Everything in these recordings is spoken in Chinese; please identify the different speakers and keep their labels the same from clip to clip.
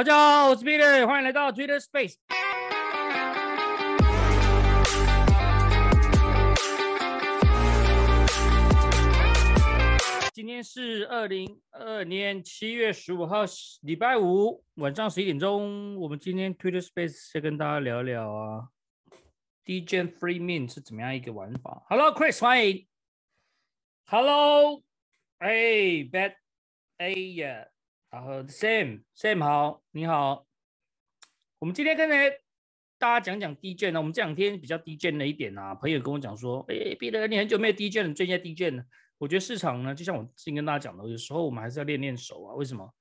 Speaker 1: 大家好，我是 Billy，欢迎来到 Twitter Space。今天是二零二二年七月十五号，礼拜五晚上十一点钟，我们今天 Twitter Space 先跟大家聊聊啊，DJ Free m i n 是怎么样一个玩法。Hello Chris，欢迎。Hello，哎，Bet，哎呀。后 s a m s a m 好，你好。我们今天跟大家讲讲 D 卷呢。我们这两天比较 D 卷了一点呐。朋友跟我讲说，哎，彼得，你很久没有 D 卷了，最近在 D 卷呢。我觉得市场呢，就像我之前跟大家讲的，有时候我们还是要练练手啊。为什么？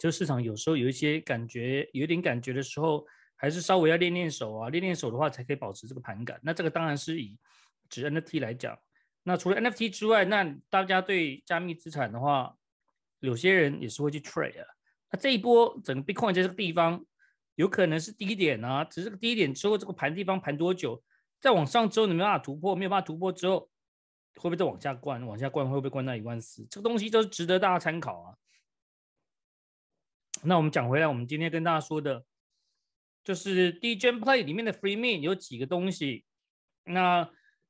Speaker 1: 就市场有时候有一些感觉，有点感觉的时候，还是稍微要练练手啊。练练手的话，才可以保持这个盘感。那这个当然是以指 NFT 来讲。那除了 NFT 之外，那大家对加密资产的话？有些人也是会去 trade 啊，那这一波整个 Bitcoin 在这个地方有可能是低点啊，只是个低点之后，这个盘地方盘多久，再往上之后你没办法突破，没有办法突破之后，会不会再往下灌？往下灌会不会灌到一万四？这个东西都是值得大家参考啊。那我们讲回来，我们今天跟大家说的，就是 DJ Play 里面的 Free m i n 有几个东西，那。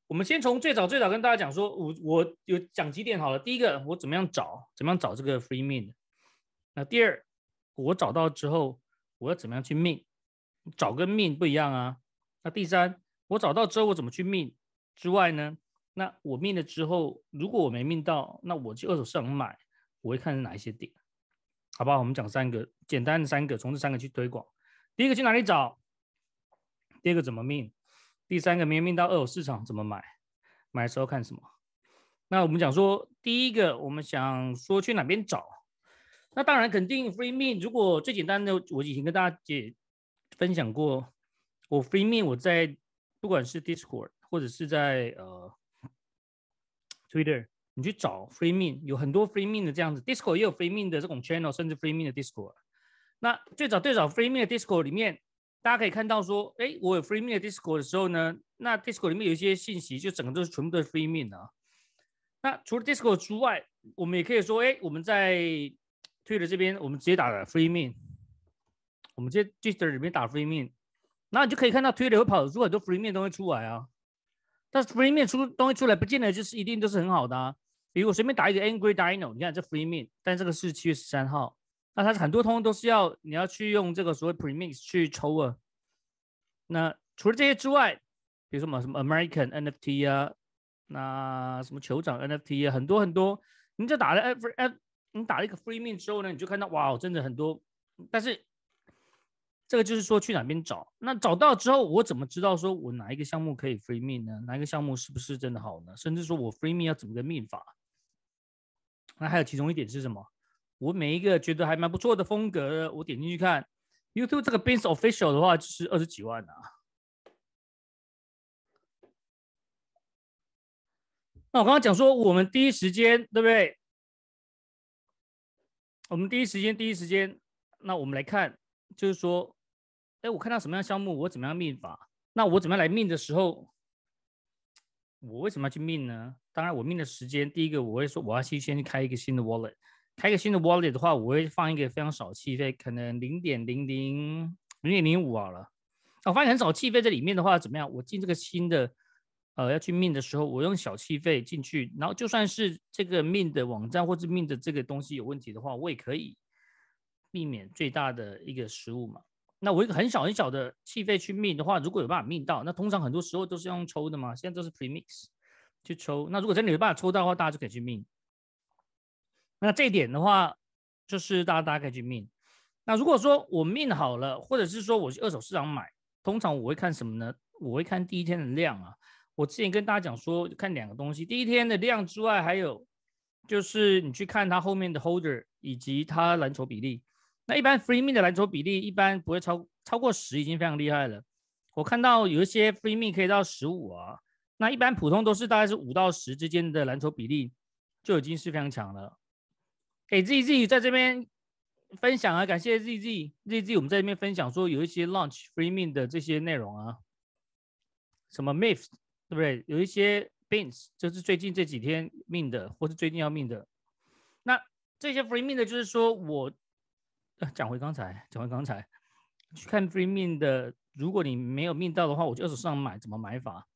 Speaker 1: 我们先从最早最早跟大家讲说，我我有讲几点好了。第一个，我怎么样找，怎么样找这个 free min？那第二，我找到之后，我要怎么样去 min？找跟 min 不一样啊。那第三，我找到之后，我怎么去 min 之外呢？那我 min 了之后，如果我没 min 到，那我去二手市场买，我会看是哪一些点，好不好？我们讲三个简单的三个，从这三个去推广。第一个去哪里找？第二个怎么 min？第三个，Free m n 到二手市场怎么买？买的时候看什么？那我们讲说，第一个，我们想说去哪边找？那当然肯定 Free m e n 如果最简单的，我已经跟大家解分享过，我 Free m e n 我在不管是 Discord 或者是在呃 Twitter，你去找 Free m e n 有很多 Free m e n 的这样子，Discord 也有 Free m e n 的这种 channel，甚至 Free m e n 的 Discord。那最早最早 Free m e n 的 Discord 里面。大家可以看到说，哎，我有 free me 的 Discord 的时候呢，那 Discord 里面有一些信息，就整个都是全部都是 free me 的啊。那除了 Discord 之外，我们也可以说，哎，我们在 Twitter 这边，我们直接打 free me，我们在这 d i r 里面打 free me，那你就可以看到 Twitter 会跑出很多 free me 东西出来啊。但是 free me 出东西出来，不见得就是一定都是很好的啊。比如我随便打一个 angry dino，你看这 free me，但这个是七月十三号。那它很多通都是要你要去用这个所谓 p r e m i s 去抽啊。那除了这些之外，比如说什么什么 American NFT 啊，那什么酋长 NFT 啊，很多很多。你就打了 F F，你打了一个 free m i n 之后呢，你就看到哇，真的很多。但是这个就是说去哪边找？那找到之后，我怎么知道说我哪一个项目可以 free m i n 呢？哪一个项目是不是真的好呢？甚至说我 free m i n 要怎么个 m i n 法？那还有其中一点是什么？我每一个觉得还蛮不错的风格，我点进去看，YouTube 这个 Benz Official 的话就是二十几万啊。那我刚刚讲说，我们第一时间对不对？我们第一时间，第一时间，那我们来看，就是说，哎，我看到什么样项目，我怎么样命法？那我怎么样来命的时候，我为什么要去命呢？当然，我命的时间，第一个我会说，我要去先开一个新的 Wallet。开一个新的 wallet 的话，我会放一个非常少气费，可能零点零零、零点零五好了。我发现很少气费在里面的话，怎么样？我进这个新的，呃，要去 m i n 的时候，我用小气费进去，然后就算是这个 m i n 的网站或者 m i n 的这个东西有问题的话，我也可以避免最大的一个失误嘛。那我一个很小很小的气费去 m i n 的话，如果有办法 m i n 到，那通常很多时候都是用抽的嘛，现在都是 premix 去抽。那如果真的有办法抽到的话，大家就可以去 m i n 那这一点的话，就是大家大概去命。那如果说我命好了，或者是说我去二手市场买，通常我会看什么呢？我会看第一天的量啊。我之前跟大家讲说，看两个东西，第一天的量之外，还有就是你去看它后面的 holder 以及它蓝筹比例。那一般 free 命的蓝筹比例一般不会超超过十，已经非常厉害了。我看到有一些 free 命可以到十五啊。那一般普通都是大概是五到十之间的蓝筹比例就已经是非常强了。给 Z Z 在这边分享啊，感谢 Z Z Z Z，我们在这边分享说有一些 launch free m 命的这些内容啊，什么 myths 对不对？有一些 b i n s 就是最近这几天命的，或是最近要命的。那这些 free m n 的，就是说我讲回刚才，讲回刚才，去看 free m n 的，如果你没有命到的话，我就手上买，怎么买法？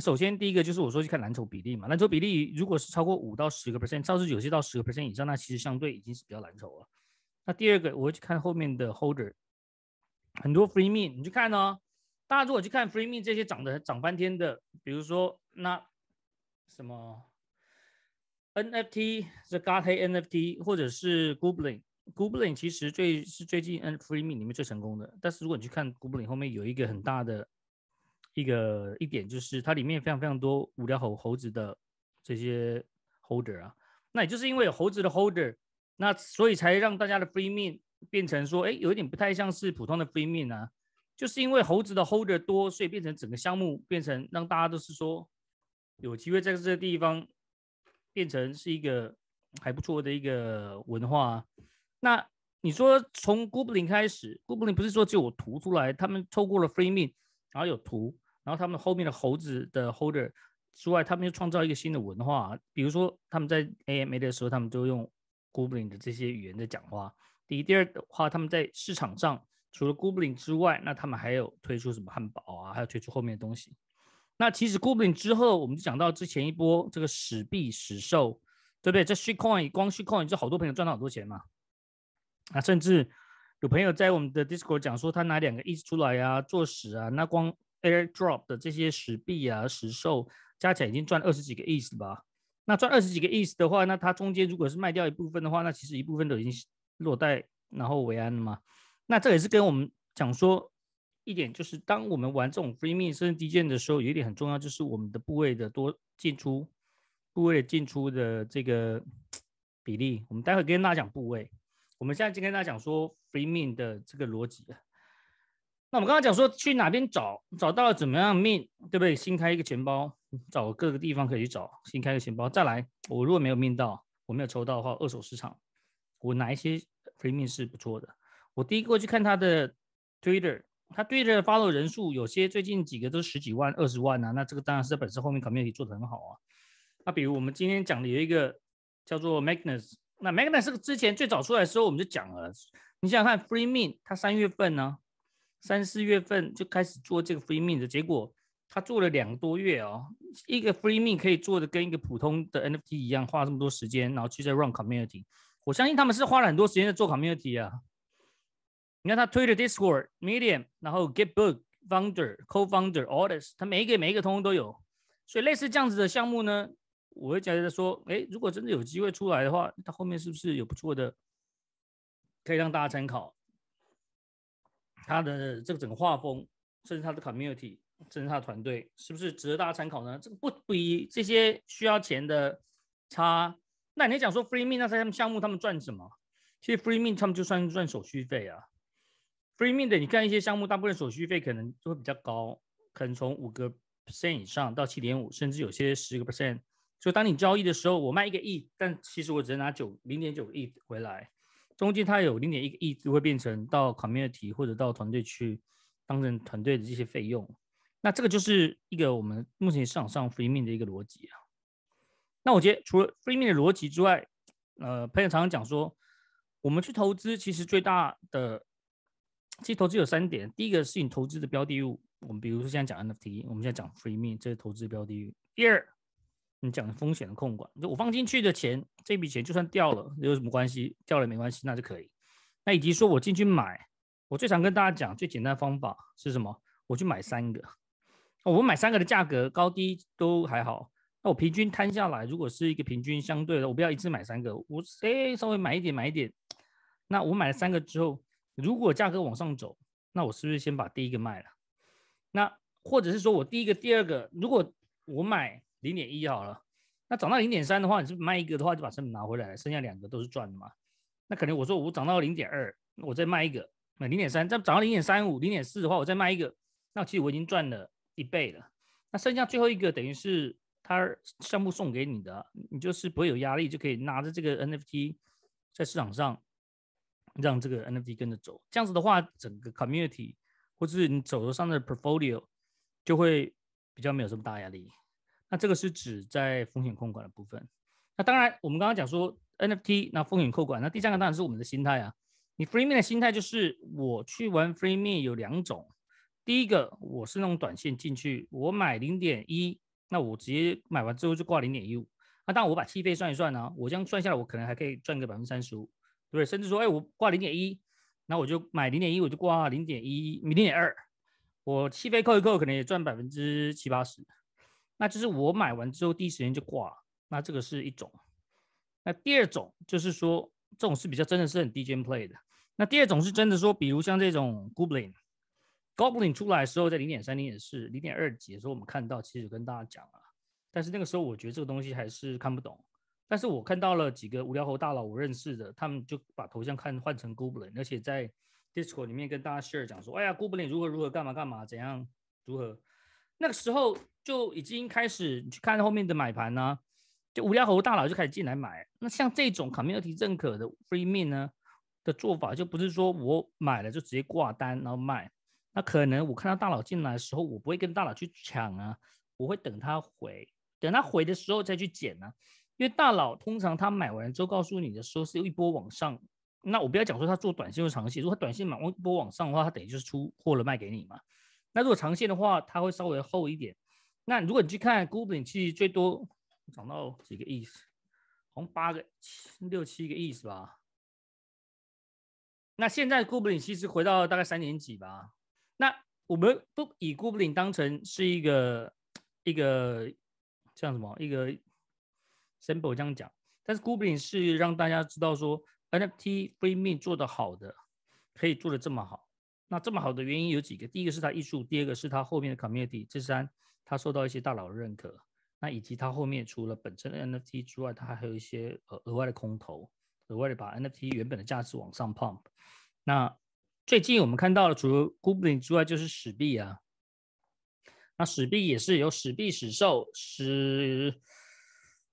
Speaker 1: 首先，第一个就是我说去看蓝筹比例嘛，蓝筹比例如果是超过五到十个 percent，超至有些到十个 percent 以上，那其实相对已经是比较蓝筹了。那第二个我会去看后面的 holder，很多 free m e 你去看哦。大家如果去看 free m e 这些涨的涨半天的，比如说那什么 NFT，The g o d h e NFT，或者是 Gobbling，Gobbling 其实最是最近 N free m e 里面最成功的。但是如果你去看 Gobbling 后面有一个很大的。一个一点就是它里面非常非常多无聊猴猴子的这些 holder 啊，那也就是因为猴子的 holder，那所以才让大家的 free m i n 变成说，哎，有一点不太像是普通的 free m i n 啊，就是因为猴子的 holder 多，所以变成整个项目变成让大家都是说有机会在这个地方变成是一个还不错的一个文化。那你说从 Goblin 开始，Goblin 不是说只有图出来，他们透过了 free m i n 然后有图。然后他们后面的猴子的 holder 之外，他们又创造一个新的文化。比如说，他们在 a m a 的时候，他们都用 Gooling 的这些语言在讲话。第一、第二的话，他们在市场上除了 Gooling 之外，那他们还有推出什么汉堡啊，还有推出后面的东西。那其实 g o o l i n 之后，我们就讲到之前一波这个史币史兽，对不对？这 Sheepcoin 光 Sheepcoin，就好多朋友赚到好多钱嘛。啊，甚至有朋友在我们的 Discord 讲说，他拿两个亿出来啊，做史啊，那光。AirDrop 的这些石币啊、石兽，加起来已经赚二十几个亿了吧？那赚二十几个亿的话，那它中间如果是卖掉一部分的话，那其实一部分都已经落袋然后为安了嘛。那这也是跟我们讲说一点，就是当我们玩这种 Free m i n 至低建的时候，有一点很重要，就是我们的部位的多进出部位的进出的这个比例。我们待会跟大家讲部位，我们现在就跟大家讲说 Free m i n 的这个逻辑。那我们刚刚讲说去哪边找，找到了怎么样命，对不对？新开一个钱包，找各个地方可以去找，新开一个钱包再来。我如果没有命到，我没有抽到的话，二手市场，我哪一些 free 命是不错的？我第一个去看他的 Twitter，他 Twitter follow 人数，有些最近几个都是十几万、二十万啊。那这个当然是在本身后面考面题做的很好啊。那比如我们今天讲的有一个叫做 Magnus，那 Magnus 之前最早出来的时候我们就讲了，你想想看 free 命，他三月份呢？三四月份就开始做这个 free mint 的，结果他做了两个多月哦，一个 free mint 可以做的跟一个普通的 NFT 一样，花这么多时间，然后去在 run community。我相信他们是花了很多时间在做 community 啊。你看他推的 Discord、Medium，然后 get book founder、co-founder、a r t i s 他每一个每一个通通都有。所以类似这样子的项目呢，我会觉得说，哎，如果真的有机会出来的话，他后面是不是有不错的，可以让大家参考？他的这个整个画风，甚至他的 community，甚至他的团队，是不是值得大家参考呢？这个不比这些需要钱的差。那你讲说 free m e n t 那些项目他们赚什么？其实 free m e n 他们就算赚手续费啊。free m e n 的你看一些项目，大部分手续费可能就会比较高，可能从五个 percent 以上到七点五，甚至有些十个 percent。所以当你交易的时候，我卖一个亿，但其实我只能拿九零点九亿回来。中间它有零点一个亿，就会变成到 community 或者到团队去当成团队的这些费用。那这个就是一个我们目前市场上 free m i 的一个逻辑啊。那我觉得除了 free m i 的逻辑之外，呃，朋友常常讲说，我们去投资其实最大的，其实投资有三点，第一个是你投资的标的物，我们比如说现在讲 NFT，我们现在讲 free m i n 这个投资标的物。第二。你讲风险的控管，就我放进去的钱，这笔钱就算掉了，有什么关系？掉了没关系，那就可以。那以及说我进去买，我最常跟大家讲最简单方法是什么？我去买三个，我买三个的价格高低都还好。那我平均摊下来，如果是一个平均相对的，我不要一次买三个，我哎稍微买一点买一点。那我买了三个之后，如果价格往上走，那我是不是先把第一个卖了？那或者是说我第一个第二个，如果我买。零点一好了，那涨到零点三的话，你是卖一个的话就把成本拿回来，剩下两个都是赚的嘛。那可能我说我涨到零点二，我再卖一个，那零点三，再涨到零点三五、零点四的话，我再卖一个，那其实我已经赚了一倍了。那剩下最后一个等于是他项目送给你的，你就是不会有压力，就可以拿着这个 NFT 在市场上让这个 NFT 跟着走。这样子的话，整个 Community 或者是你手头上的 Portfolio 就会比较没有什么大压力。那这个是指在风险控管的部分。那当然，我们刚刚讲说 NFT 那风险控管，那第三个当然是我们的心态啊。你 FreeN m 的心态就是，我去玩 FreeN m 有两种，第一个我是那种短线进去，我买零点一，那我直接买完之后就挂零点一五，那当然我把气费算一算呢，我这样算下来我可能还可以赚个百分之三十五，对不对？甚至说，哎，我挂零点一，那我就买零点一，我就挂零点一，零点二，我气费扣一扣，可能也赚百分之七八十。那就是我买完之后第一时间就挂，那这个是一种。那第二种就是说，这种是比较真的是很低尖 play 的。那第二种是真的说，比如像这种 Goblin，Goblin 出来的时候在零点三零也是零点二级的时候，我们看到其实跟大家讲啊，但是那个时候我觉得这个东西还是看不懂。但是我看到了几个无聊猴大佬，我认识的，他们就把头像看换成 Goblin，而且在 Discord 里面跟大家 share 讲说，哎呀，Goblin 如何如何干嘛干嘛怎样如何。那个时候就已经开始，你去看后面的买盘呢，就无聊猴大佬就开始进来买。那像这种 community 认可的 free m e n 呢的做法，就不是说我买了就直接挂单然后卖。那可能我看到大佬进来的时候，我不会跟大佬去抢啊，我会等他回，等他回的时候再去捡啊。因为大佬通常他买完之后告诉你的时候是有一波往上，那我不要讲说他做短线或长线，如果他短线买完一波往上的话，他等于就是出货了卖给你嘛。那如果长线的话，它会稍微厚一点。那如果你去看 g o o g l e 你其实最多涨到几个亿，像八个六七个亿是吧？那现在 g o o g l e 其实回到大概三点几吧。那我们不以 g o o g l e 当成是一个一个像什么一个 s i m p l e 这样讲，但是 g o o g l e 是让大家知道说 NFT free m e 做的好的，可以做的这么好。那这么好的原因有几个？第一个是他艺术，第二个是他后面的 community，第三他受到一些大佬认可，那以及他后面除了本身的 NFT 之外，他还有一些呃额外的空投，额外的把 NFT 原本的价值往上 pump。那最近我们看到了，除了 g o b i n 之外，就是史币啊。那史币也是有史币史兽史。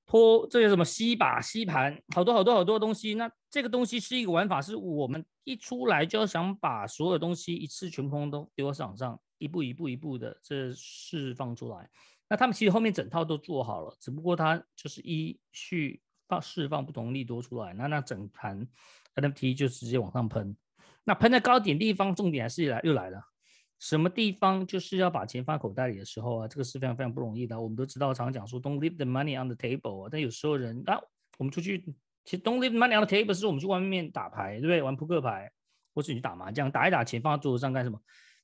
Speaker 1: 拖这些什么吸把吸盘，好多好多好多东西。那这个东西是一个玩法，是我们一出来就要想把所有东西一次全部都丢到市场上，一步一步一步的这释放出来。那他们其实后面整套都做好了，只不过他就是一去放释放不同利多出来，那那整盘 NFT 就直接往上喷。那喷在高点地方，重点还是来又来了。什么地方就是要把钱放口袋里的时候啊，这个是非常非常不容易的。我们都知道，常讲说 don't leave the money on the table。但有时候人啊，我们出去，其实 don't leave money on the table 是我们去外面打牌，对不对？玩扑克牌，或是去打麻将，打一打钱放在桌子上干什么？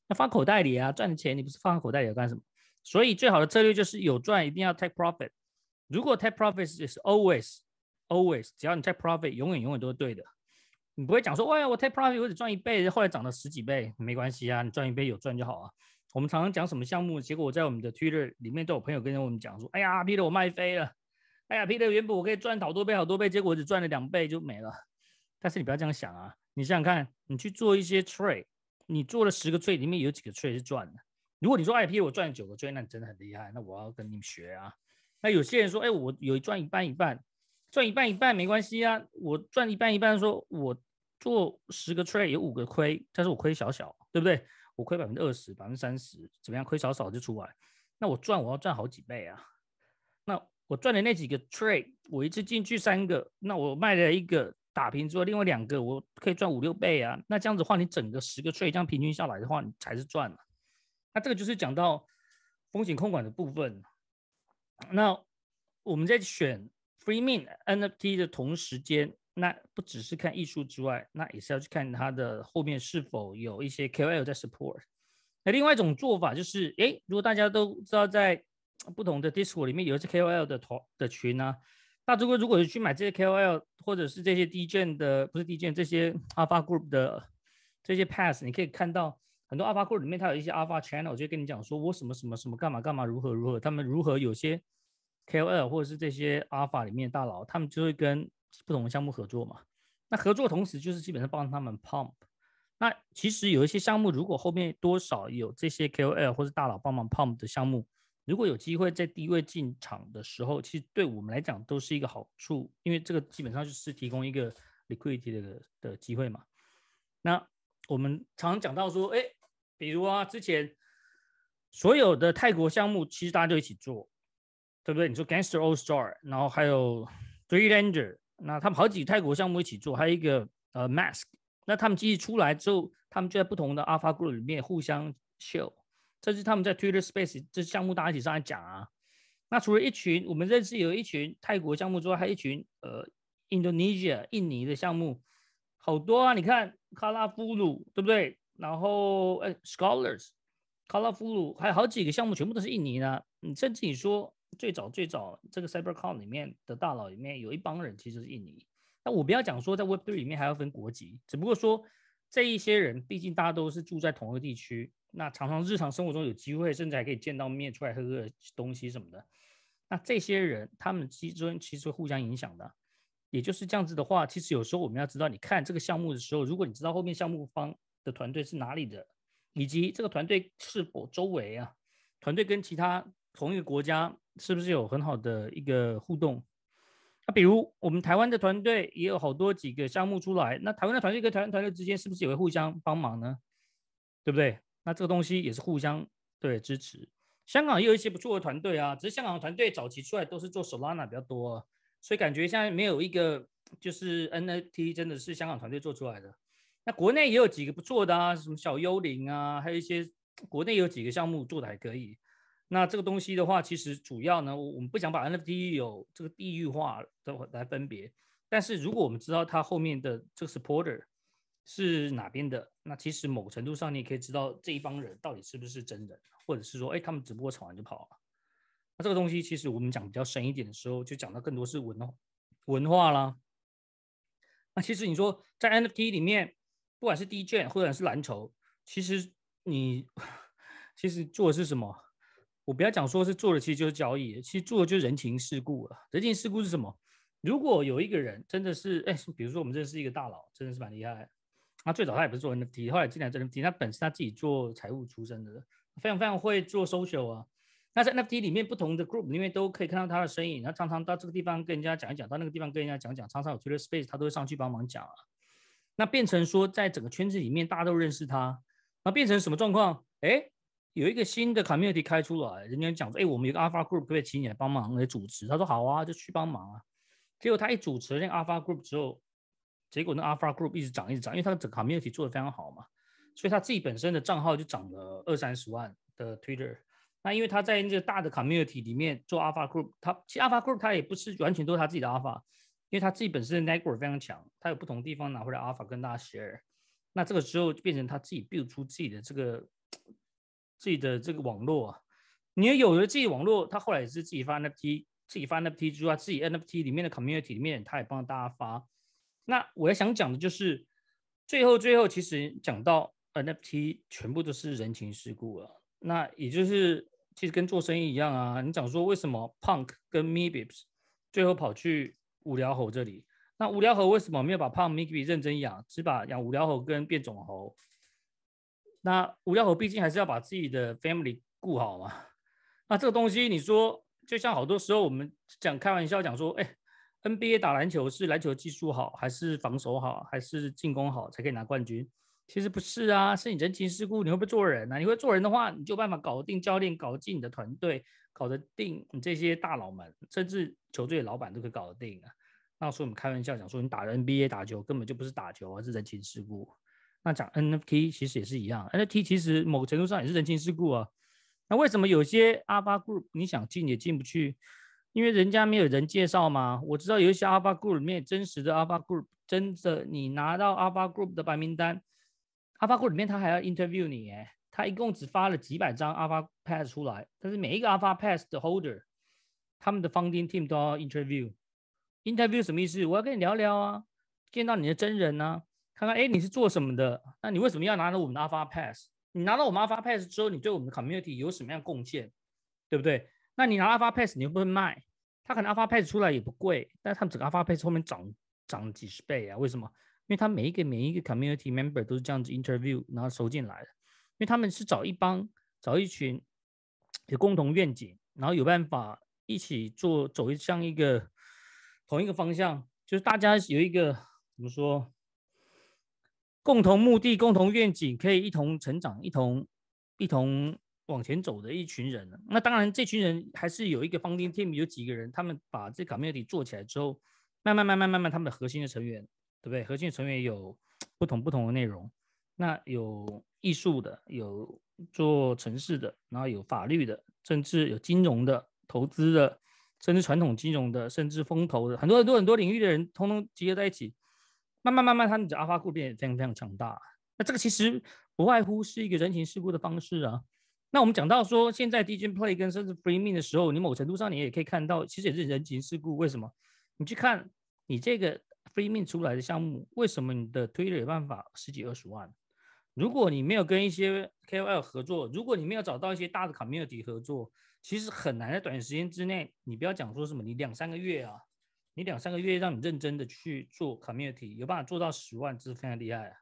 Speaker 1: 那放口袋里啊，赚的钱你不是放口袋里要干什么？所以最好的策略就是有赚一定要 take profit。如果 take profit is always always，只要你 take profit，永远永远都是对的。你不会讲说，哎呀，我 take profit，我只赚一倍，后来涨了十几倍，没关系啊，你赚一倍有赚就好啊。我们常常讲什么项目，结果我在我们的 Twitter 里面都有朋友跟我们讲说，哎呀，P r 我卖飞了，哎呀，P r 原本我可以赚好多倍好多倍，结果我只赚了两倍就没了。但是你不要这样想啊，你想想看，你去做一些 trade，你做了十个 trade，里面有几个 trade 是赚的？如果你说 IP，我赚九个 trade，那你真的很厉害，那我要跟你们学啊。那有些人说，哎，我有赚一半一半。赚一半一半没关系啊，我赚一半一半，说我做十个 trade 有五个亏，但是我亏小小，对不对？我亏百分之二十、百分之三十，怎么样？亏少少就出来，那我赚，我要赚好几倍啊。那我赚的那几个 trade，我一次进去三个，那我卖了一个打平之后，另外两个我可以赚五六倍啊。那这样子话，你整个十个 trade 这样平均下来的话，你才是赚了。那这个就是讲到风险控管的部分。那我们在选。Free m i n NFT 的同时间，那不只是看艺术之外，那也是要去看它的后面是否有一些 KOL 在 support。那另外一种做法就是，诶，如果大家都知道在不同的 Discord 里面有一些 KOL 的团的群呢，那如果如果是去买这些 KOL 或者是这些 Dj 的，不是 Dj，这些 Alpha Group 的这些 Pass，你可以看到很多 Alpha Group 里面它有一些 Alpha Channel，我就跟你讲说我什么什么什么干嘛干嘛如何如何，他们如何有些。KOL 或者是这些 Alpha 里面大佬，他们就会跟不同的项目合作嘛。那合作同时就是基本上帮他们 Pump。那其实有一些项目，如果后面多少有这些 KOL 或者大佬帮忙 Pump 的项目，如果有机会在低位进场的时候，其实对我们来讲都是一个好处，因为这个基本上就是提供一个 liquidity 的的机会嘛。那我们常讲到说，哎，比如啊，之前所有的泰国项目，其实大家就一起做。对不对？你说 Gangster a l l Star，然后还有 Three Ranger，那他们好几泰国项目一起做，还有一个呃 Mask，那他们机器出来之后，他们就在不同的 Alpha Group 里面互相秀，这是他们在 Twitter Space 这项目大家一起上来讲啊。那除了一群我们认识有一群泰国项目之外，还有一群呃 Indonesia 印尼的项目好多啊，你看 k a l a 对不对？然后呃 s c h o l a r s k a l a 还有好几个项目全部都是印尼的，甚至你说。最早最早，这个 CyberCon 里面的大佬里面有一帮人其实是印尼。那我不要讲说在 Web3 里面还要分国籍，只不过说这一些人，毕竟大家都是住在同一个地区，那常常日常生活中有机会，甚至还可以见到面，出来喝个东西什么的。那这些人他们之间其实会互相影响的。也就是这样子的话，其实有时候我们要知道，你看这个项目的时候，如果你知道后面项目方的团队是哪里的，以及这个团队是否周围啊，团队跟其他。同一个国家是不是有很好的一个互动？那比如我们台湾的团队也有好多几个项目出来，那台湾的团队跟台湾团队之间是不是也会互相帮忙呢？对不对？那这个东西也是互相对支持。香港也有一些不错的团队啊，只是香港团队早期出来都是做 Solana 比较多，所以感觉现在没有一个就是 NFT 真的是香港团队做出来的。那国内也有几个不错的啊，什么小幽灵啊，还有一些国内有几个项目做的还可以。那这个东西的话，其实主要呢，我们不想把 NFT 有这个地域化的来分别。但是如果我们知道它后面的这个 supporter 是哪边的，那其实某程度上你也可以知道这一帮人到底是不是真人，或者是说，哎，他们只不过吵完就跑了。那这个东西其实我们讲比较深一点的时候，就讲到更多是文文化啦。那其实你说在 NFT 里面，不管是 D 卷或者是蓝筹，其实你 其实做的是什么？我不要讲说是做的，其实就是交易，其实做的就是人情世故了。人情世故是什么？如果有一个人真的是，哎，比如说我们认识一个大佬，真的是蛮厉害。那最早他也不是做 NFT，后来进来真 NFT，他本身他自己做财务出身的，非常非常会做 social 啊。那在 NFT 里面不同的 group 里面都可以看到他的身影。他常常到这个地方跟人家讲一讲，到那个地方跟人家讲讲，常常有 t i t t e r Space，他都会上去帮忙讲啊。那变成说在整个圈子里面大家都认识他，那变成什么状况？哎？有一个新的 community 开出来，人家讲说：“哎，我们有个 Alpha Group，可以请你来帮忙来主持。”他说：“好啊，就去帮忙啊。”结果他一主持那个 Alpha Group 之后，结果那 Alpha Group 一直涨，一直涨，因为他的 community 做的非常好嘛，所以他自己本身的账号就涨了二三十万的 Twitter。那因为他在那个大的 community 里面做 Alpha Group，他其实 Alpha Group 他也不是完全都是他自己的 Alpha，因为他自己本身的 network 非常强，他有不同地方拿回来 Alpha 跟大家 share。那这个时候就变成他自己 build 出自己的这个。自己的这个网络，啊。你也有了自己网络，他后来也是自己发 NFT，自己发 NFT 之外，自己 NFT 里面的 community 里面，他也帮大家发。那我要想讲的就是，最后最后其实讲到 NFT，全部都是人情世故了。那也就是其实跟做生意一样啊，你讲说为什么 Punk 跟 Me Bips 最后跑去无聊猴这里？那无聊猴为什么没有把 Punk m i b i p 认真养，只把养无聊猴跟变种猴？那吴彦祖毕竟还是要把自己的 family 顾好嘛。那这个东西，你说就像好多时候我们讲开玩笑讲说，哎，NBA 打篮球是篮球技术好，还是防守好，还是进攻好才可以拿冠军？其实不是啊，是你人情世故，你会不会做人啊？你会做人的话，你就办法搞得定教练，搞得定你的团队，搞得定你这些大佬们，甚至球队的老板都可以搞得定啊。那所以我们开玩笑讲说，你打的 NBA 打球根本就不是打球，而是人情世故。那讲 NFT 其实也是一样，NFT 其实某程度上也是人情世故啊。那为什么有些阿巴 group 你想进也进不去？因为人家没有人介绍吗？我知道有一些阿巴 group 里面真实的阿巴 group 真的你拿到阿巴 group 的白名单，阿巴 group 里面他还要 interview 你耶。他一共只发了几百张阿巴 pass 出来，但是每一个阿巴 pass 的 holder 他们的 funding team 都要 interview。interview 什么意思？我要跟你聊聊啊，见到你的真人呢。看看，哎，你是做什么的？那你为什么要拿到我们的 Alpha Pass？你拿到我们 Alpha Pass 之后，你对我们的 Community 有什么样贡献，对不对？那你拿 Alpha Pass，你又不会卖，他可能 Alpha Pass 出来也不贵，但他们整个 Alpha Pass 后面涨涨几十倍啊？为什么？因为他每一个每一个 Community Member 都是这样子 Interview，然后收进来的，因为他们是找一帮找一群有共同愿景，然后有办法一起做，走向一个同一个方向，就是大家有一个怎么说？共同目的、共同愿景，可以一同成长、一同一同往前走的一群人。那当然，这群人还是有一个方丁天 m 有几个人，他们把这 community 做起来之后，慢慢慢慢慢慢，他们的核心的成员，对不对？核心的成员有 不同不同的内容，那有艺术的，有做城市的，然后有法律的、甚至有金融的投资的，甚至传统金融的，甚至风投的，很多很多很多领域的人，通通集合在一起。慢慢慢慢，他你的阿花库变得非常非常强大。那这个其实不外乎是一个人情世故的方式啊。那我们讲到说，现在 DJ Play 跟甚至 Free Me 的时候，你某程度上你也可以看到，其实也是人情世故。为什么？你去看你这个 Free Me 出来的项目，为什么你的推流的办法十几二十万？如果你没有跟一些 KOL 合作，如果你没有找到一些大的 Community 合作，其实很难在短时间之内，你不要讲说什么，你两三个月啊。你两三个月让你认真的去做 community，有办法做到十万，这是非常厉害啊！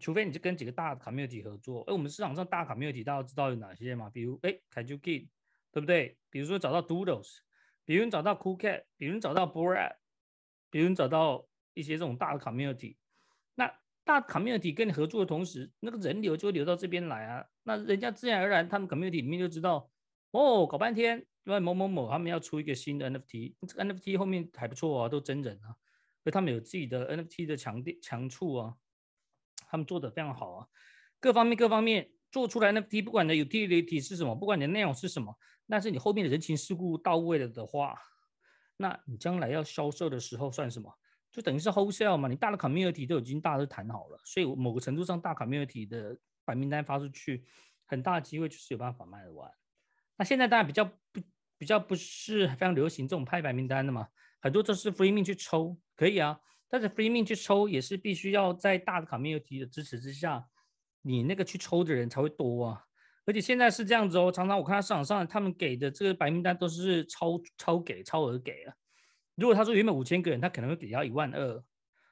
Speaker 1: 除非你就跟几个大 community 合作。哎，我们市场上大 community 大家知道有哪些嘛？比如哎 c a j you g e 对不对？比如说找到 Doodles，比如你找到 Cool Cat，比如你找到 b o r a d 比如你找到一些这种大的 community。那大 community 跟你合作的同时，那个人流就会流到这边来啊。那人家自然而然，他们 community 里面就知道哦，搞半天。因为某某某他们要出一个新的 NFT，这个 NFT 后面还不错啊，都真人啊，所以他们有自己的 NFT 的强点强处啊，他们做的非常好啊，各方面各方面做出来 NFT，不管你的 utility 是什么，不管你的内容是什么，但是你后面的人情世故到位了的话，那你将来要销售的时候算什么？就等于是 wholesale 嘛，你大的 community 都已经大都谈好了，所以某个程度上，大 community 的白名单发出去，很大机会就是有办法卖得完。那现在大家比较不。比较不是非常流行这种派白名单的嘛，很多都是 free 命去抽，可以啊。但是 free 命去抽也是必须要在大的卡密有集的支持之下，你那个去抽的人才会多啊。而且现在是这样子哦，常常我看市场上他们给的这个白名单都是超超给超额给啊。如果他说原本五千个人，他可能会给到一万二。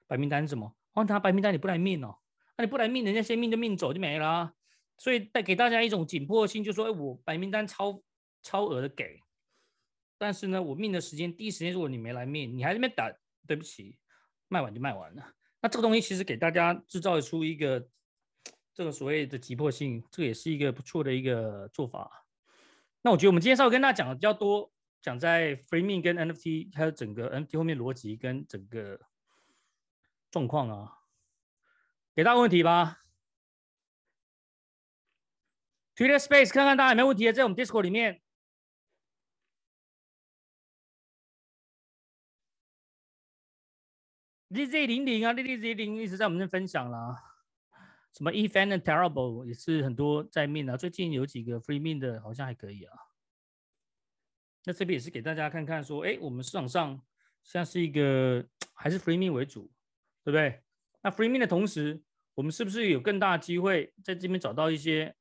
Speaker 1: 白名单是什么？换他白名单你不来命哦，那你不来命，人家先命就命走就没了。啊。所以带给大家一种紧迫性，就说哎，我白名单超超额的给。但是呢，我命的时间第一时间，如果你没来命，你还那边打，对不起，卖完就卖完了。那这个东西其实给大家制造出一个这个所谓的急迫性，这个也是一个不错的一个做法。那我觉得我们今天上午跟大家讲的比较多，讲在 free m i n 跟 NFT，还有整个 NFT 后面逻辑跟整个状况啊，给大家问题吧。Twitter Space 看看大家有没有问题，在我们 Discord 里面。Z Z 零零啊，Z Z 零零一直在我们这分享啦。什么 E Fan d Terrible 也是很多在面啊。最近有几个 Free Min 的，好像还可以啊。那这边也是给大家看看，说，哎，我们市场上现在是一个 还是 Free m me 为主，对不对？那 Free m me 的同时，我们是不是有更大的机会在这边找到一些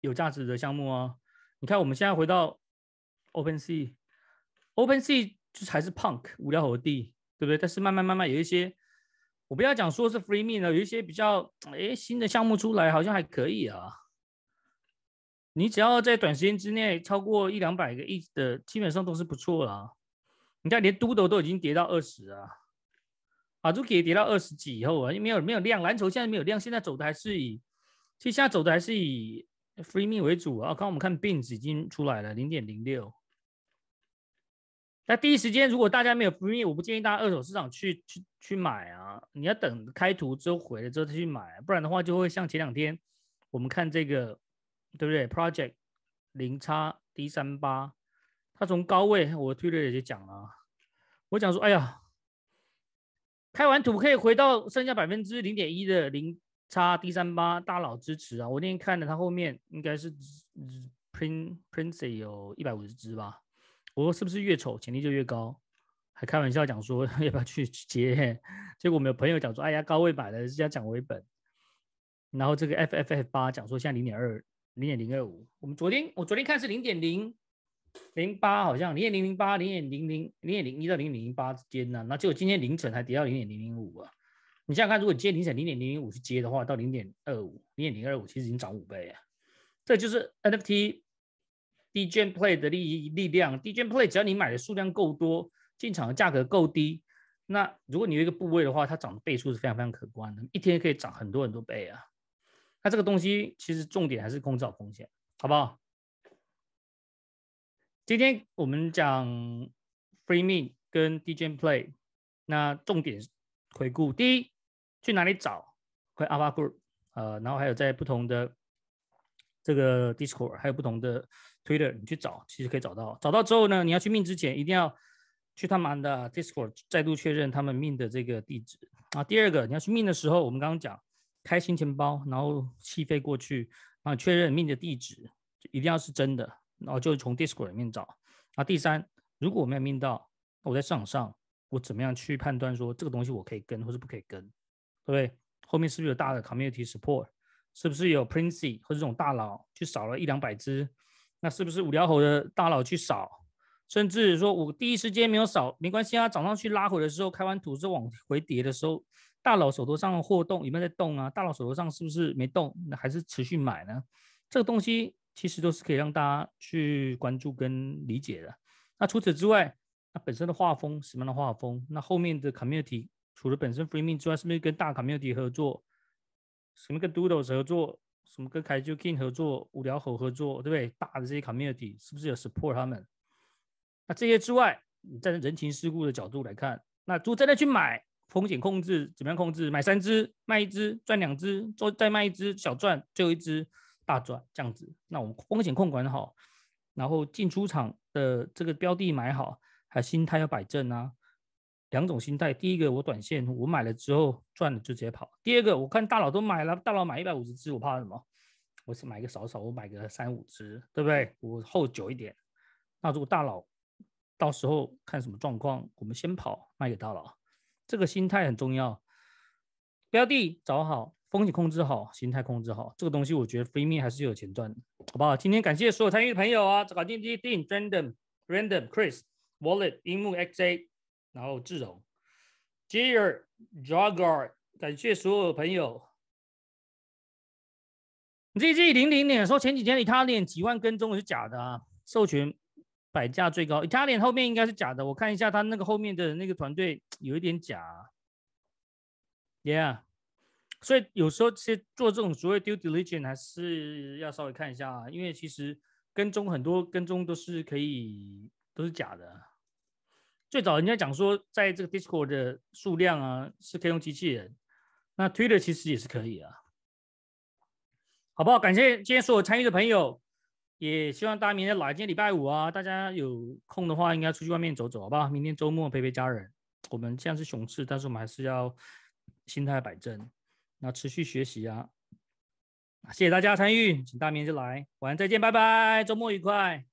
Speaker 1: 有价值的项目啊？你看我们现在回到 Open Sea，Open Sea 就是还是 Punk 无聊和地。对不对？但是慢慢慢慢有一些，我不要讲说是 free me 啦，有一些比较哎新的项目出来，好像还可以啊。你只要在短时间之内超过一两百个亿的，基本上都是不错了。你看连都都都已经跌到二十啊，啊都以跌到二十几以后啊，因为没有没有量，蓝筹现在没有量，现在走的还是以，其实现在走的还是以 free me 为主啊。刚刚我们看 bins 已经出来了，零点零六。那第一时间，如果大家没有，free，我不建议大家二手市场去去去买啊！你要等开图之后回了之后再去买，不然的话就会像前两天我们看这个，对不对？Project 零叉 D 三八，它从高位，我推特也就讲了，我讲说，哎呀，开完图可以回到剩下百分之零点一的零叉 D 三八，大佬支持啊！我那天看了它后面应该是 Prince p r i n c e 有一百五十只吧。我说是不是越丑潜力就越高？还开玩笑讲说 要不要去接？结果我们有朋友讲说，哎呀，高位买了，人家讲为本。然后这个 F F F 八讲说现在零点二，零点零二五。我们昨天我昨天看是零点零零八，好像零点零零八，零点零零零点零一到零点零八之间呢。那结果今天凌晨还跌到零点零零五啊！你想想看，如果今天凌晨零点零零五去接的话，到零点二五，零点零二五其实已经涨五倍啊。这就是 N F T。D J Play 的力力量，D J Play 只要你买的数量够多，进场的价格够低，那如果你有一个部位的话，它涨的倍数是非常非常可观的，一天可以涨很多很多倍啊。那这个东西其实重点还是制好风险，好不好？今天我们讲 Free Me 跟 D J Play，那重点回顾，第一去哪里找，会 Alpha Group，呃，然后还有在不同的这个 Discord，还有不同的。Twitter，你去找，其实可以找到。找到之后呢，你要去命之前，一定要去他们的 Discord 再度确认他们命的这个地址啊。第二个，你要去命的时候，我们刚刚讲开新钱包，然后气费过去啊，确认命的地址一定要是真的，然后就从 Discord 里面找。啊，第三，如果我没有命到，我在市场上我怎么样去判断说这个东西我可以跟或是不可以跟，对不对？后面是不是有大的 Community Support，是不是有 Princi 或这种大佬去扫了一两百只？那是不是五条猴的大佬去扫？甚至说我第一时间没有扫，没关系啊。早上去拉回的时候，开完图之后往回叠的时候，大佬手头上的货动有没有在动啊？大佬手头上是不是没动？那还是持续买呢？这个东西其实都是可以让大家去关注跟理解的。那除此之外，那本身的画风什么样的画风？那后面的 community 除了本身 free mint 之外，是不是跟大 community 合作？什么跟 doodles 合作？什么跟 k a j King 合作，无聊猴合作，对不对？大的这些 community 是不是有 support 他们？那这些之外，你在人情世故的角度来看，那果真的去买，风险控制怎么样控制？买三只，卖一只，赚两只，做再卖一只，小赚，最后一只大赚，这样子。那我们风险控管好，然后进出场的这个标的买好，还心态要摆正啊。两种心态，第一个我短线，我买了之后赚了就直接跑；第二个我看大佬都买了，大佬买一百五十只，我怕什么？我是买个少少，我买个三五只，对不对？我后久一点。那如果大佬到时候看什么状况，我们先跑卖给大佬。这个心态很重要，标的找好，风险控制好，心态控制好，这个东西我觉得非密还是有钱赚的，好不好？今天感谢所有参与的朋友啊！这个定定 random random Chris wallet 银幕 X A。然后志荣 e a r j a g u e r 感谢所有朋友。z G 零零年说前几天里他脸几万跟踪是假的啊，授权摆价最高，他脸后面应该是假的。我看一下他那个后面的那个团队 有一点假。Yeah，所以有时候其实做这种所谓 due diligence 还是要稍微看一下啊，因为其实跟踪很多跟踪都是可以都是假的。最早人家讲说，在这个 Discord 的数量啊，是可以用机器人。那 Twitter 其实也是可以啊。好不好？感谢今天所有参与的朋友，也希望大家明天来，今天礼拜五啊，大家有空的话，应该出去外面走走，好不好？明天周末陪陪家人。我们既然是熊市，但是我们还是要心态摆正，那持续学习啊。谢谢大家参与，请大家明天来，晚上再见，拜拜，周末愉快。